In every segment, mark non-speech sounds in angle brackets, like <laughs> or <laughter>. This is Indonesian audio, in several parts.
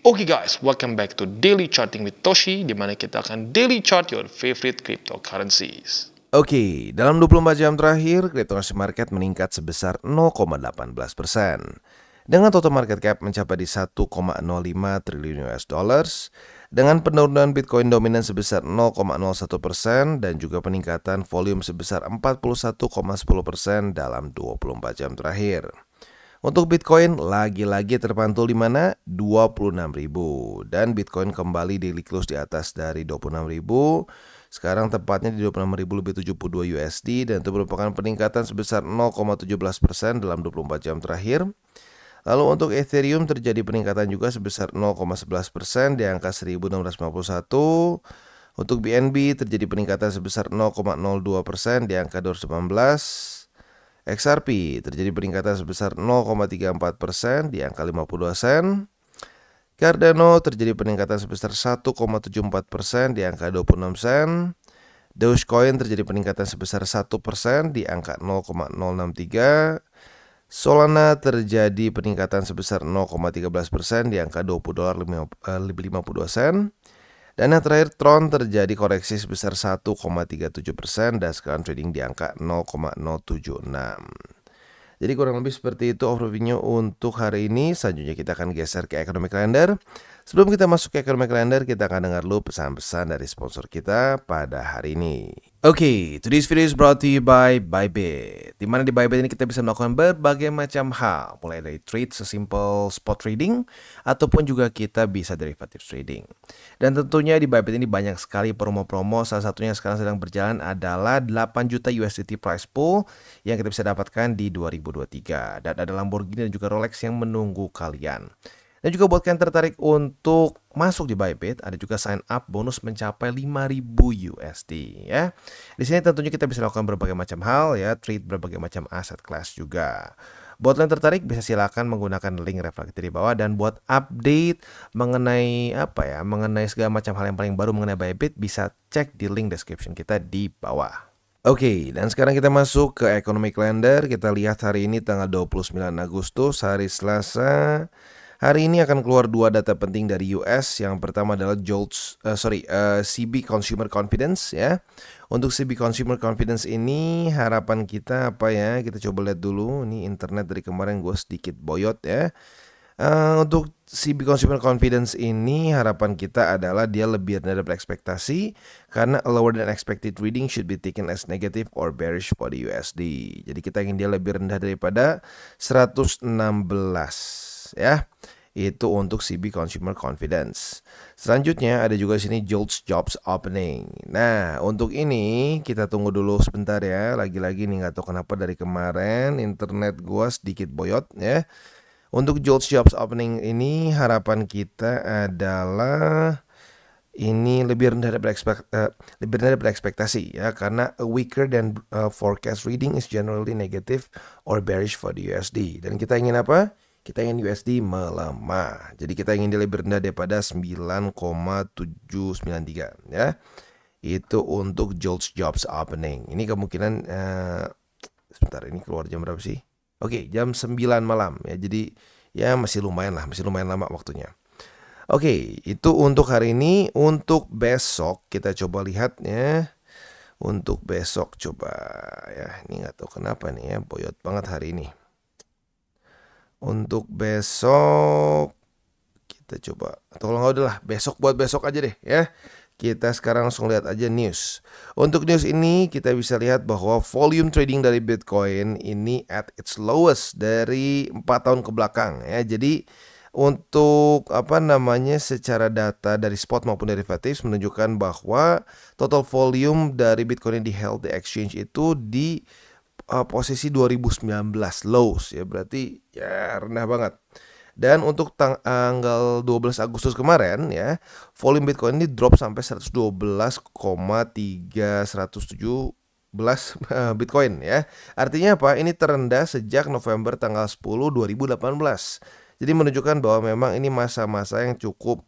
Oke okay guys, welcome back to Daily Charting with Toshi, di mana kita akan daily chart your favorite cryptocurrencies. Oke, okay, dalam 24 jam terakhir, cryptocurrency market meningkat sebesar 0,18 persen. Dengan total market cap mencapai di 1,05 triliun US dollars, dengan penurunan Bitcoin dominan sebesar 0,01 persen dan juga peningkatan volume sebesar 41,10 persen dalam 24 jam terakhir. Untuk Bitcoin lagi-lagi terpantul di mana? 26.000 dan Bitcoin kembali daily close di atas dari 26.000. Sekarang tepatnya di 26.000 lebih 72 USD dan itu merupakan peningkatan sebesar 0,17% dalam 24 jam terakhir. Lalu untuk Ethereum terjadi peningkatan juga sebesar 0,11% di angka 1651. Untuk BNB terjadi peningkatan sebesar 0,02% di angka 218. XRP terjadi peningkatan sebesar 0,34 persen di angka 52 sen. Cardano terjadi peningkatan sebesar 1,74 persen di angka 26 sen. Dogecoin terjadi peningkatan sebesar 1 persen di angka 0,063. Solana terjadi peningkatan sebesar 0,13 persen di angka 20 dolar 52 eh, sen. Dan yang terakhir, Tron terjadi koreksi sebesar 1,37 persen dan sekarang trading di angka 0,076. Jadi kurang lebih seperti itu overviewnya untuk hari ini. Selanjutnya kita akan geser ke economic calendar. Sebelum kita masuk ke Economic Calendar, kita akan dengar dulu pesan-pesan dari sponsor kita pada hari ini. Oke, okay, today's video is brought to you by Bybit. Di mana di Bybit ini kita bisa melakukan berbagai macam hal, mulai dari trade sesimpel spot trading, ataupun juga kita bisa derivative trading. Dan tentunya di Bybit ini banyak sekali promo-promo, salah satunya sekarang sedang berjalan adalah 8 juta USDT price pool yang kita bisa dapatkan di 2023. Dan ada Lamborghini dan juga Rolex yang menunggu kalian. Dan juga buat kalian tertarik untuk masuk di Bybit, ada juga sign up bonus mencapai 5000 USD ya. Di sini tentunya kita bisa lakukan berbagai macam hal ya, trade berbagai macam aset kelas juga. Buat yang tertarik bisa silakan menggunakan link reflektor di bawah dan buat update mengenai apa ya, mengenai segala macam hal yang paling baru mengenai Bybit bisa cek di link description kita di bawah. Oke, okay, dan sekarang kita masuk ke economic calendar. Kita lihat hari ini tanggal 29 Agustus, hari Selasa. Hari ini akan keluar dua data penting dari US. Yang pertama adalah JOLTS, uh, sorry, uh, eh, CB Consumer Confidence ya. Untuk CB Consumer Confidence ini harapan kita apa ya? Kita coba lihat dulu. Ini internet dari kemarin gue sedikit boyot ya. Uh, untuk CB Consumer Confidence ini harapan kita adalah dia lebih rendah dari ekspektasi karena lower than expected reading should be taken as negative or bearish for the USD. Jadi kita ingin dia lebih rendah daripada 116 ya. Itu untuk CB Consumer Confidence. Selanjutnya ada juga sini Jolts Jobs Opening. Nah, untuk ini kita tunggu dulu sebentar ya. Lagi-lagi nih nggak tahu kenapa dari kemarin internet gua sedikit boyot ya. Untuk Jolts Jobs Opening ini harapan kita adalah ini lebih rendah daripada ekspektasi, uh, eh, lebih rendah daripada ekspektasi ya karena a weaker than uh, forecast reading is generally negative or bearish for the USD dan kita ingin apa? kita ingin USD melemah. Jadi kita ingin nilai lebih rendah daripada 9,793 ya. Itu untuk Jules jobs opening. Ini kemungkinan eh, sebentar ini keluar jam berapa sih? Oke, jam 9 malam ya. Jadi ya masih lumayan lah, masih lumayan lama waktunya. Oke, itu untuk hari ini. Untuk besok kita coba lihat ya. Untuk besok coba ya, ini nggak tahu kenapa nih ya, boyot banget hari ini. Untuk besok kita coba atau kalau nggak udahlah besok buat besok aja deh ya. Kita sekarang langsung lihat aja news. Untuk news ini kita bisa lihat bahwa volume trading dari Bitcoin ini at its lowest dari empat tahun ke belakang ya. Jadi untuk apa namanya secara data dari spot maupun derivatives menunjukkan bahwa total volume dari Bitcoin yang di held di exchange itu di uh, posisi 2019 lows ya berarti ya rendah banget. Dan untuk tanggal 12 Agustus kemarin ya, volume Bitcoin ini drop sampai 112,3117 eh, Bitcoin ya. Artinya apa? Ini terendah sejak November tanggal 10 2018. Jadi menunjukkan bahwa memang ini masa-masa yang cukup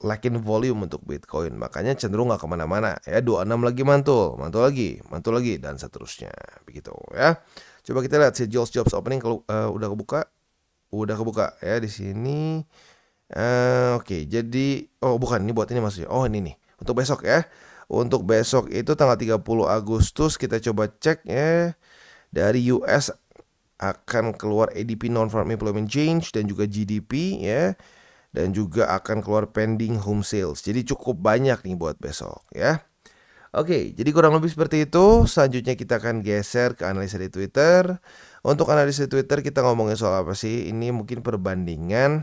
lakin volume untuk Bitcoin makanya cenderung nggak kemana-mana ya 26 lagi mantul mantul lagi mantul lagi dan seterusnya begitu ya coba kita lihat si Jules Jobs opening kalau uh, udah kebuka udah kebuka ya di sini uh, oke okay, jadi oh bukan ini buat ini maksudnya oh ini nih untuk besok ya untuk besok itu tanggal 30 Agustus kita coba cek ya dari US akan keluar ADP non farm employment change dan juga GDP ya dan juga akan keluar pending home sales. Jadi cukup banyak nih buat besok ya. Oke, jadi kurang lebih seperti itu. Selanjutnya kita akan geser ke analisa di Twitter. Untuk analisa di Twitter kita ngomongin soal apa sih? Ini mungkin perbandingan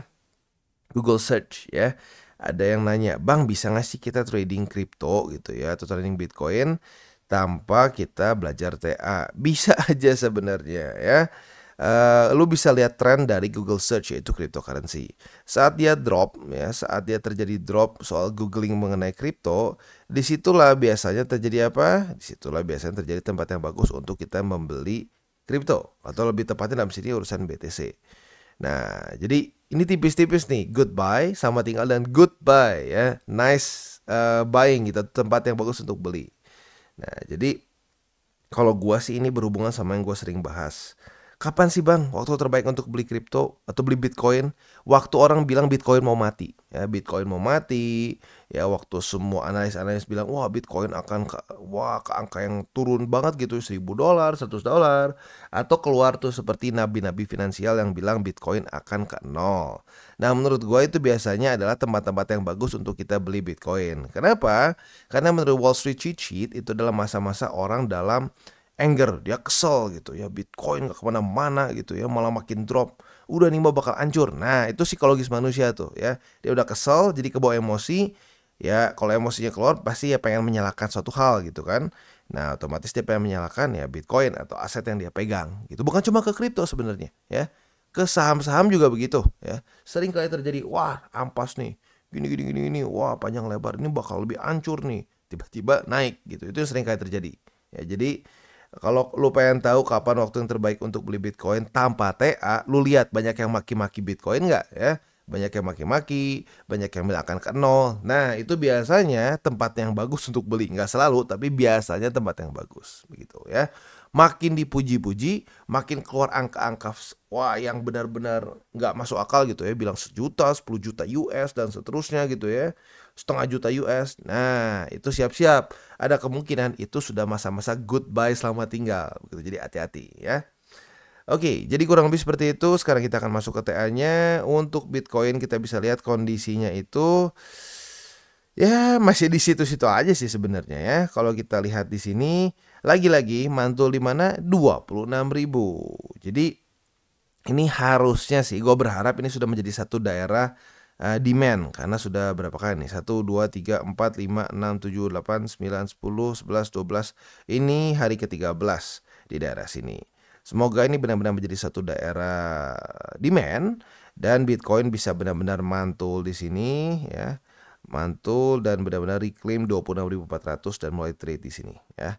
Google Search ya. Ada yang nanya, "Bang, bisa nggak sih kita trading crypto gitu ya atau trading Bitcoin tanpa kita belajar TA?" Bisa <laughs> aja sebenarnya ya uh, lu bisa lihat tren dari Google search yaitu cryptocurrency. Saat dia drop ya, saat dia terjadi drop soal googling mengenai crypto disitulah biasanya terjadi apa? Disitulah biasanya terjadi tempat yang bagus untuk kita membeli crypto atau lebih tepatnya dalam sini urusan BTC. Nah, jadi ini tipis-tipis nih, goodbye sama tinggal dan goodbye ya. Nice uh, buying gitu, tempat yang bagus untuk beli. Nah, jadi kalau gua sih ini berhubungan sama yang gua sering bahas kapan sih bang waktu terbaik untuk beli kripto atau beli bitcoin waktu orang bilang bitcoin mau mati ya bitcoin mau mati ya waktu semua analis-analis bilang wah bitcoin akan ke, wah ke angka yang turun banget gitu seribu dolar seratus dolar atau keluar tuh seperti nabi-nabi finansial yang bilang bitcoin akan ke nol nah menurut gue itu biasanya adalah tempat-tempat yang bagus untuk kita beli bitcoin kenapa karena menurut Wall Street cheat sheet itu adalah masa-masa orang dalam anger, dia kesel gitu ya Bitcoin gak kemana-mana gitu ya malah makin drop udah nih mau bakal hancur nah itu psikologis manusia tuh ya dia udah kesel jadi kebawa emosi ya kalau emosinya keluar pasti ya pengen menyalahkan suatu hal gitu kan nah otomatis dia pengen menyalahkan ya Bitcoin atau aset yang dia pegang gitu bukan cuma ke kripto sebenarnya ya ke saham-saham juga begitu ya sering kali terjadi wah ampas nih gini gini gini gini wah panjang lebar ini bakal lebih hancur nih tiba-tiba naik gitu itu yang sering kali terjadi ya jadi kalau lu pengen tahu kapan waktu yang terbaik untuk beli Bitcoin tanpa TA, lu lihat banyak yang maki-maki Bitcoin nggak ya? Banyak yang maki-maki, banyak yang bilang akan ke nol. Nah, itu biasanya tempat yang bagus untuk beli. Nggak selalu, tapi biasanya tempat yang bagus. Begitu ya. Makin dipuji-puji, makin keluar angka-angka wah yang benar-benar nggak masuk akal gitu ya. Bilang sejuta, sepuluh juta US, dan seterusnya gitu ya setengah juta US. Nah, itu siap-siap. Ada kemungkinan itu sudah masa-masa goodbye selama tinggal. Begitu. Jadi hati-hati ya. Oke, jadi kurang lebih seperti itu. Sekarang kita akan masuk ke TA-nya. Untuk Bitcoin kita bisa lihat kondisinya itu ya masih di situ-situ aja sih sebenarnya ya. Kalau kita lihat di sini lagi-lagi mantul di mana 26.000. Jadi ini harusnya sih gue berharap ini sudah menjadi satu daerah uh, demand karena sudah berapa kali nih 1 2 3 4 5 6 7 8 9 10 11 12 ini hari ke-13 di daerah sini. Semoga ini benar-benar menjadi satu daerah demand dan Bitcoin bisa benar-benar mantul di sini ya. Mantul dan benar-benar reclaim 26.400 dan mulai trade di sini ya.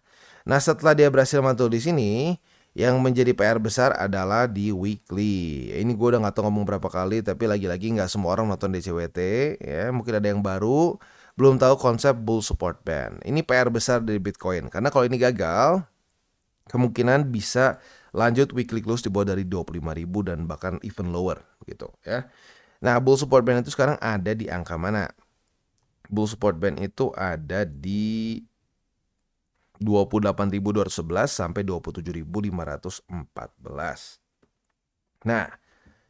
Nah, setelah dia berhasil mantul di sini, yang menjadi PR besar adalah di weekly. Ini gue udah gak tau ngomong berapa kali, tapi lagi-lagi gak semua orang nonton DCWT. Ya, mungkin ada yang baru belum tahu konsep bull support band. Ini PR besar dari Bitcoin karena kalau ini gagal kemungkinan bisa lanjut weekly close di bawah dari ribu dan bahkan even lower gitu ya. Nah, bull support band itu sekarang ada di angka mana? Bull support band itu ada di 28.211 sampai 27.514. Nah,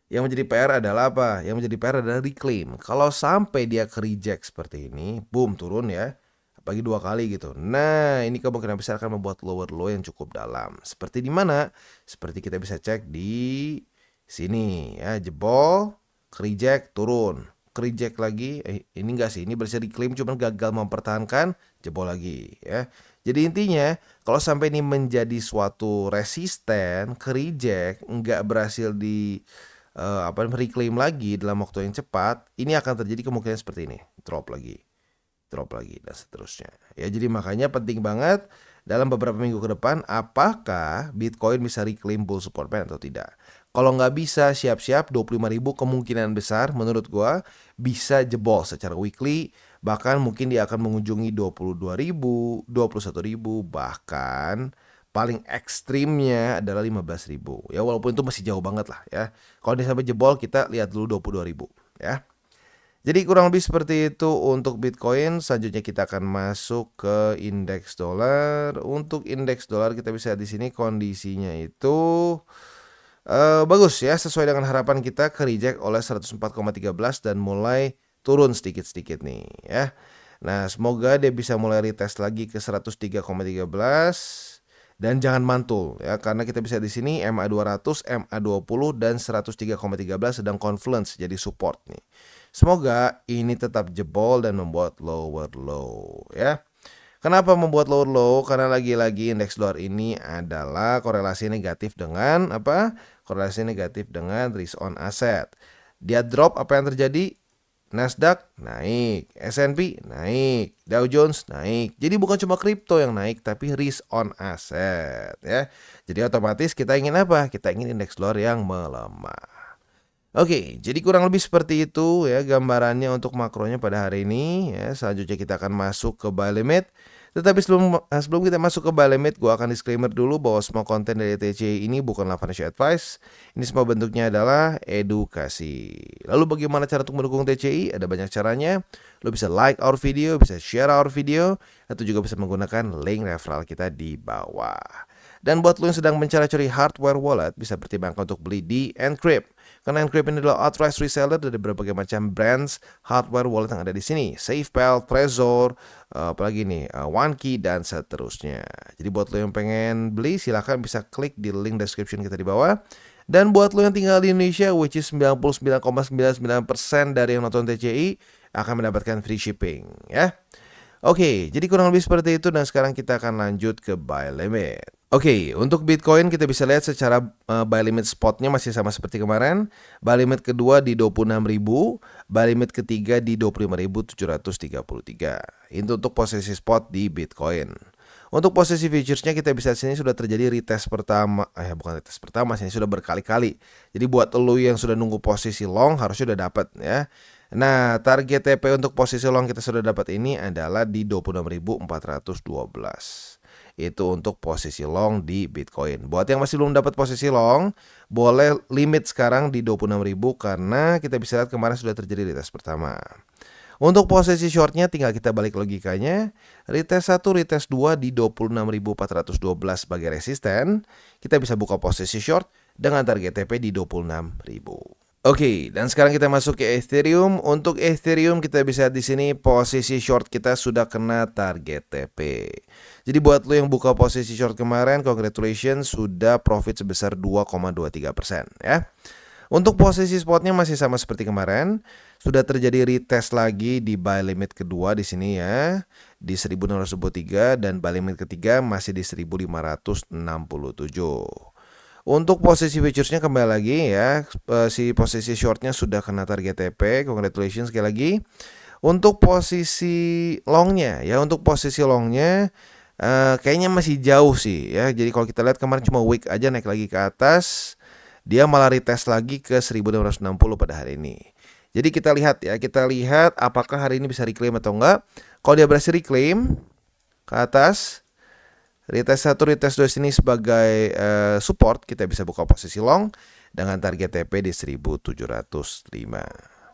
yang menjadi PR adalah apa? Yang menjadi PR adalah reclaim. Kalau sampai dia ke reject seperti ini, boom turun ya. Bagi dua kali gitu. Nah, ini kemungkinan besar akan membuat lower low yang cukup dalam. Seperti di mana? Seperti kita bisa cek di sini ya, jebol, ke reject, turun reject lagi eh, ini enggak sih ini berhasil diklaim cuman gagal mempertahankan jebol lagi ya jadi intinya kalau sampai ini menjadi suatu resisten ke reject nggak berhasil di uh, apa reclaim lagi dalam waktu yang cepat ini akan terjadi kemungkinan seperti ini drop lagi drop lagi dan seterusnya ya jadi makanya penting banget dalam beberapa minggu ke depan apakah Bitcoin bisa reclaim bull support band atau tidak kalau nggak bisa siap-siap 25 ribu kemungkinan besar menurut gua bisa jebol secara weekly bahkan mungkin dia akan mengunjungi ribu 22 21 ribu bahkan paling ekstrimnya adalah 15 ribu ya walaupun itu masih jauh banget lah ya kalau dia sampai jebol kita lihat dulu 22 ribu ya jadi kurang lebih seperti itu untuk Bitcoin selanjutnya kita akan masuk ke indeks dolar untuk indeks dolar kita bisa di sini kondisinya itu Eh, bagus ya sesuai dengan harapan kita ke reject oleh 104,13 dan mulai turun sedikit-sedikit nih ya. Nah, semoga dia bisa mulai retest lagi ke 103,13 dan jangan mantul ya karena kita bisa di sini MA 200, MA 20 dan 103,13 sedang confluence jadi support nih. Semoga ini tetap jebol dan membuat lower low ya. Kenapa membuat lower low? Karena lagi-lagi indeks dolar ini adalah korelasi negatif dengan apa? Korelasi negatif dengan risk on asset. Dia drop apa yang terjadi? Nasdaq naik, S&P naik, Dow Jones naik. Jadi bukan cuma kripto yang naik tapi risk on asset ya. Jadi otomatis kita ingin apa? Kita ingin indeks dolar yang melemah. Oke, jadi kurang lebih seperti itu ya gambarannya untuk makronya pada hari ini. Ya, selanjutnya kita akan masuk ke buy limit. Tetapi sebelum eh, sebelum kita masuk ke buy limit, gue akan disclaimer dulu bahwa semua konten dari TCI ini bukanlah financial advice. Ini semua bentuknya adalah edukasi. Lalu bagaimana cara untuk mendukung TCI? Ada banyak caranya. Lo bisa like our video, bisa share our video, atau juga bisa menggunakan link referral kita di bawah. Dan buat lo yang sedang mencari-cari hardware wallet, bisa pertimbangkan untuk beli di Encrypt. Karena Encrypt ini adalah authorized reseller dari berbagai macam brands hardware wallet yang ada di sini. SafePal, Trezor, eh, apalagi nih, OneKey, eh, dan seterusnya. Jadi buat lo yang pengen beli, silahkan bisa klik di link description kita di bawah. Dan buat lo yang tinggal di Indonesia, which is 99,99% dari yang nonton TCI, akan mendapatkan free shipping ya. Oke, jadi kurang lebih seperti itu dan sekarang kita akan lanjut ke buy limit. Oke, okay, untuk Bitcoin kita bisa lihat secara uh, buy limit spotnya masih sama seperti kemarin. Buy limit kedua di 26.000, buy limit ketiga di 25.733. Itu untuk posisi spot di Bitcoin. Untuk posisi futuresnya kita bisa sini sudah terjadi retest pertama, eh ya bukan retest pertama, sini sudah berkali-kali. Jadi buat lo yang sudah nunggu posisi long harus sudah dapat ya. Nah, target TP untuk posisi long kita sudah dapat ini adalah di 26.412 itu untuk posisi long di Bitcoin. Buat yang masih belum dapat posisi long, boleh limit sekarang di 26.000 karena kita bisa lihat kemarin sudah terjadi retest pertama. Untuk posisi shortnya tinggal kita balik logikanya. Retest 1, retest 2 di 26.412 sebagai resisten. Kita bisa buka posisi short dengan target TP di 26.000. Oke, okay, dan sekarang kita masuk ke Ethereum. Untuk Ethereum kita bisa di sini posisi short kita sudah kena target TP. Jadi buat lo yang buka posisi short kemarin, congratulations sudah profit sebesar 2,23% ya. Untuk posisi spotnya masih sama seperti kemarin, sudah terjadi retest lagi di buy limit kedua di sini ya, di 1623 dan buy limit ketiga masih di 1567. Untuk posisi futuresnya kembali lagi ya, eh, si posisi shortnya sudah kena target TP, congratulations sekali lagi. Untuk posisi longnya ya, untuk posisi longnya uh, kayaknya masih jauh sih ya. Jadi kalau kita lihat kemarin cuma week aja naik lagi ke atas, dia malah retest lagi ke 1660 pada hari ini. Jadi kita lihat ya, kita lihat apakah hari ini bisa reclaim atau enggak. Kalau dia berhasil reclaim ke atas, Retest 1, retest 2 sini sebagai uh, support kita bisa buka posisi long dengan target TP di 1705.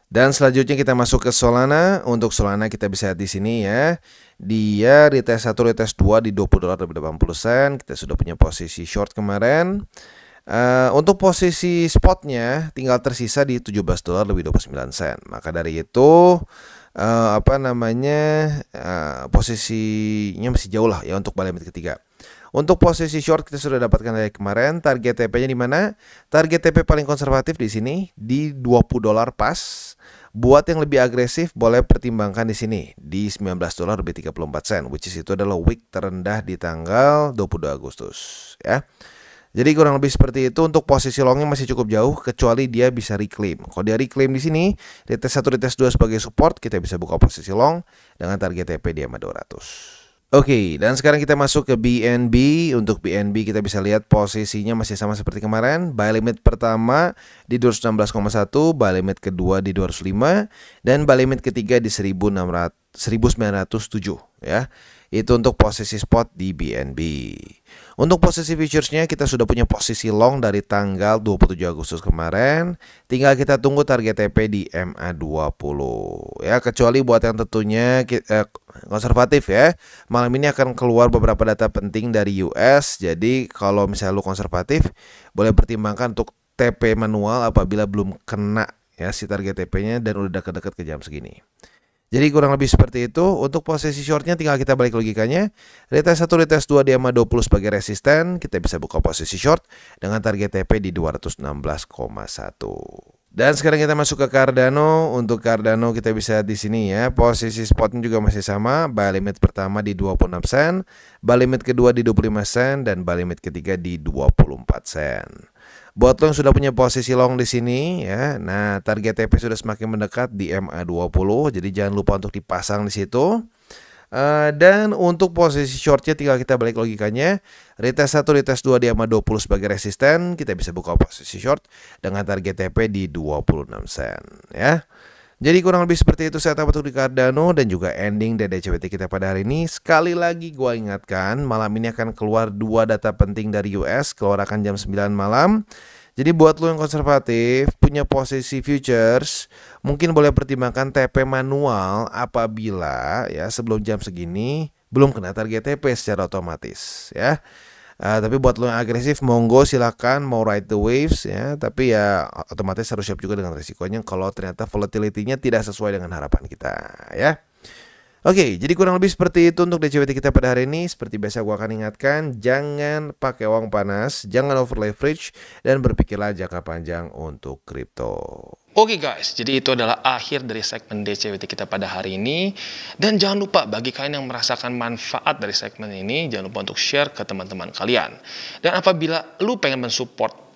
Dan selanjutnya kita masuk ke Solana. Untuk Solana kita bisa lihat di sini ya. Dia retest 1, retest 2 di 20 dolar lebih 80 sen. Kita sudah punya posisi short kemarin. Uh, untuk posisi spotnya tinggal tersisa di 17 dolar lebih 29 sen. Maka dari itu uh, apa namanya uh, posisinya masih jauh lah ya untuk balai menit ketiga. Untuk posisi short kita sudah dapatkan dari kemarin. Target TP-nya di mana? Target TP paling konservatif di sini di 20 dolar pas. Buat yang lebih agresif boleh pertimbangkan di sini di 19 dolar lebih 34 sen which is itu adalah week terendah di tanggal 22 Agustus ya. Jadi kurang lebih seperti itu untuk posisi longnya masih cukup jauh kecuali dia bisa reclaim. Kalau dia reclaim di sini, di test 1 di test 2 sebagai support kita bisa buka posisi long dengan target TP dia sama 200. Oke, okay, dan sekarang kita masuk ke BNB. Untuk BNB kita bisa lihat posisinya masih sama seperti kemarin. Buy limit pertama di 216,1, buy limit kedua di 205, dan buy limit ketiga di 1600, 1907 ya. Itu untuk posisi spot di BNB. Untuk posisi futuresnya kita sudah punya posisi long dari tanggal 27 Agustus kemarin. Tinggal kita tunggu target TP di MA20 ya kecuali buat yang tentunya eh, konservatif ya. Malam ini akan keluar beberapa data penting dari US. Jadi kalau misalnya lu konservatif boleh pertimbangkan untuk TP manual apabila belum kena ya si target TP-nya dan udah deket-deket ke jam segini. Jadi kurang lebih seperti itu. Untuk posisi shortnya tinggal kita balik logikanya. Retest 1, retest 2 di EMA 20 sebagai resisten. Kita bisa buka posisi short dengan target TP di 216,1. Dan sekarang kita masuk ke Cardano. Untuk Cardano kita bisa di sini ya. Posisi spotnya juga masih sama. Buy limit pertama di 26 sen, buy limit kedua di 25 sen dan buy limit ketiga di 24 sen. Buat lo yang sudah punya posisi long di sini ya. Nah, target TP sudah semakin mendekat di MA20, jadi jangan lupa untuk dipasang di situ. Uh, dan untuk posisi shortnya tinggal kita balik logikanya Retest 1, retest 2 di ma 20 sebagai resisten Kita bisa buka posisi short dengan target TP di 26 sen ya jadi kurang lebih seperti itu saya tahu di Cardano dan juga ending DDCBT kita pada hari ini. Sekali lagi gue ingatkan, malam ini akan keluar dua data penting dari US, keluar akan jam 9 malam. Jadi buat lo yang konservatif, punya posisi futures, mungkin boleh pertimbangkan TP manual apabila ya sebelum jam segini belum kena target TP secara otomatis ya. Uh, tapi buat lo yang agresif monggo silakan mau ride the waves ya tapi ya otomatis harus siap juga dengan resikonya kalau ternyata volatilitasnya tidak sesuai dengan harapan kita ya. Oke, jadi kurang lebih seperti itu untuk DCWT kita pada hari ini. Seperti biasa gue akan ingatkan, jangan pakai uang panas, jangan over leverage, dan berpikirlah jangka panjang untuk kripto. Oke okay guys, jadi itu adalah akhir dari segmen DCWT kita pada hari ini. Dan jangan lupa bagi kalian yang merasakan manfaat dari segmen ini, jangan lupa untuk share ke teman-teman kalian. Dan apabila lu pengen mensupport